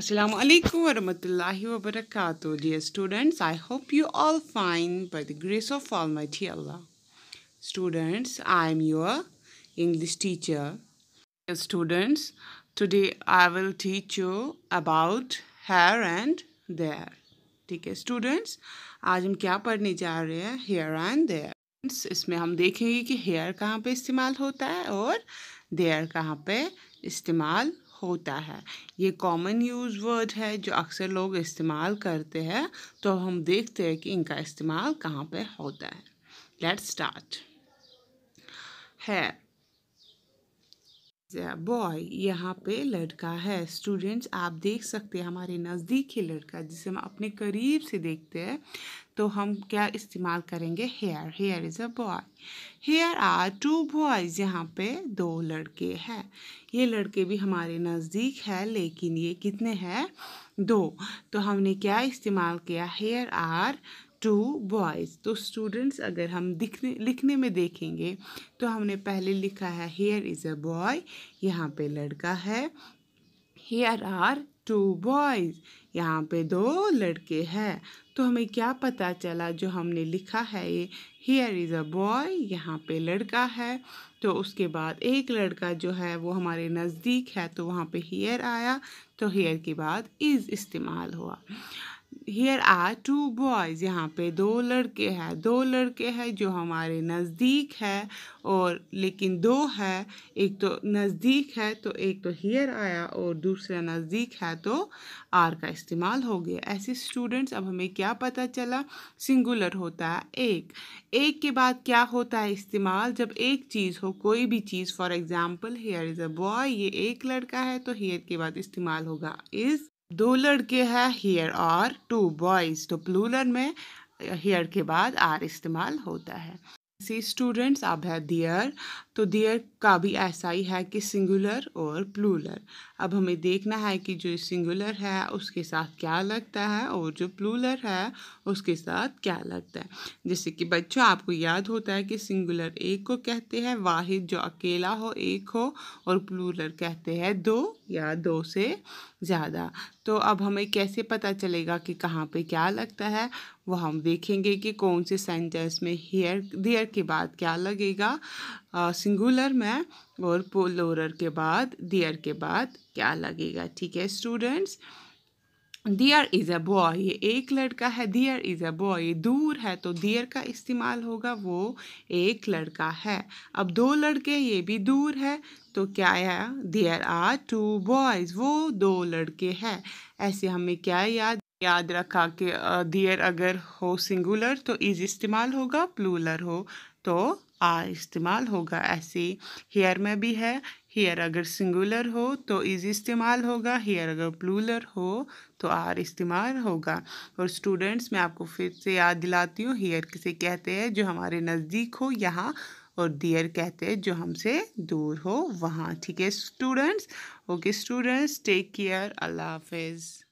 Assalamu alaikum wa rahmatullahi wa barakatuh. Dear students, I hope you all fine by the grace of Almighty Allah. Students, I am your English teacher. Dear students, today I will teach you about here and there. ठीक है students, आज हम क्या पढ़ने जा रहे हैं here and there. इसमें हम देखेंगे कि here कहाँ पे इस्तेमाल होता है और there कहाँ पे इस्तेमाल होता है ये कॉमन यूज़ वर्ड है जो अक्सर लोग इस्तेमाल करते हैं तो हम देखते हैं कि इनका इस्तेमाल कहाँ पे होता है लेट्स स्टार्ट है बॉय यहाँ पे लड़का है स्टूडेंट्स आप देख सकते हैं हमारे नज़दीक ही लड़का जिसे हम अपने करीब से देखते हैं तो हम क्या इस्तेमाल करेंगे here here is a boy here are two boys यहाँ पे दो लड़के हैं ये लड़के भी हमारे नज़दीक है लेकिन ये कितने हैं दो तो हमने क्या इस्तेमाल किया हेयर आर टू बॉयज़ तो स्टूडेंट्स अगर हम दिखने लिखने में देखेंगे तो हमने पहले लिखा है हेयर इज़ अ बॉय यहाँ पे लड़का है हेयर आर टू बॉयज़ यहाँ पे दो लड़के हैं तो हमें क्या पता चला जो हमने लिखा है ये हेयर इज़ अ बॉय यहाँ पे लड़का है तो उसके बाद एक लड़का जो है वो हमारे नज़दीक है तो वहाँ पे हेयर आया तो हेयर के बाद इज़ इस्तेमाल हुआ हेयर आर टू बॉयज यहाँ पे दो लड़के हैं दो लड़के हैं जो हमारे नज़दीक है और लेकिन दो है एक तो नज़दीक है तो एक तो हेयर आया और दूसरा नज़दीक है तो आर का इस्तेमाल हो गया ऐसे स्टूडेंट्स अब हमें क्या पता चला सिंगुलर होता है एक एक के बाद क्या होता है इस्तेमाल जब एक चीज़ हो कोई भी चीज़ for example here is a boy ये एक लड़का है तो हेयर के बाद इस्तेमाल होगा इज़ दो लड़के हैं हेयर और टू बॉयज़ तो प्लूलर में हेयर के बाद आर इस्तेमाल होता है सी स्टूडेंट्स अब है दियर तो दियर का भी ऐसा ही है कि सिंगुलर और प्लूलर अब हमें देखना है कि जो सिंगुलर है उसके साथ क्या लगता है और जो प्लूलर है उसके साथ क्या लगता है जैसे कि बच्चों आपको याद होता है कि सिंगुलर एक को कहते हैं वाहिद जो अकेला हो एक हो और प्लूलर कहते हैं दो या दो से ज़्यादा तो अब हमें कैसे पता चलेगा कि कहाँ पे क्या लगता है वो हम देखेंगे कि कौन से सेंटेंस में हेयर देयर के बाद क्या लगेगा सिंगुलर में और पोलोर के बाद देयर के बाद क्या लगेगा ठीक है students there is a boy ये एक लड़का है दियर इज़ अ बॉय दूर है तो दियर का इस्तेमाल होगा वो एक लड़का है अब दो लड़के ये भी दूर है तो क्या आया देयर आर टू बॉयज़ वो दो लड़के हैं ऐसे हमें क्या याद याद रखा कि देयर अगर हो सिंगुलर तो इज़ इस्तेमाल होगा प्लूलर हो तो आ इस्तेमाल होगा ऐसे हेयर में भी है हेयर अगर सिंगुलर हो तो इज़ इस्तेमाल होगा हेयर अगर प्लूलर हो तो आर इस्तेमाल होगा और स्टूडेंट्स मैं आपको फिर से याद दिलाती हूँ हेयर किसे कहते हैं जो हमारे नज़दीक हो यहाँ और दियर कहते हैं जो हमसे दूर हो वहाँ ठीक है students okay students take care अल्लाह हाफिज़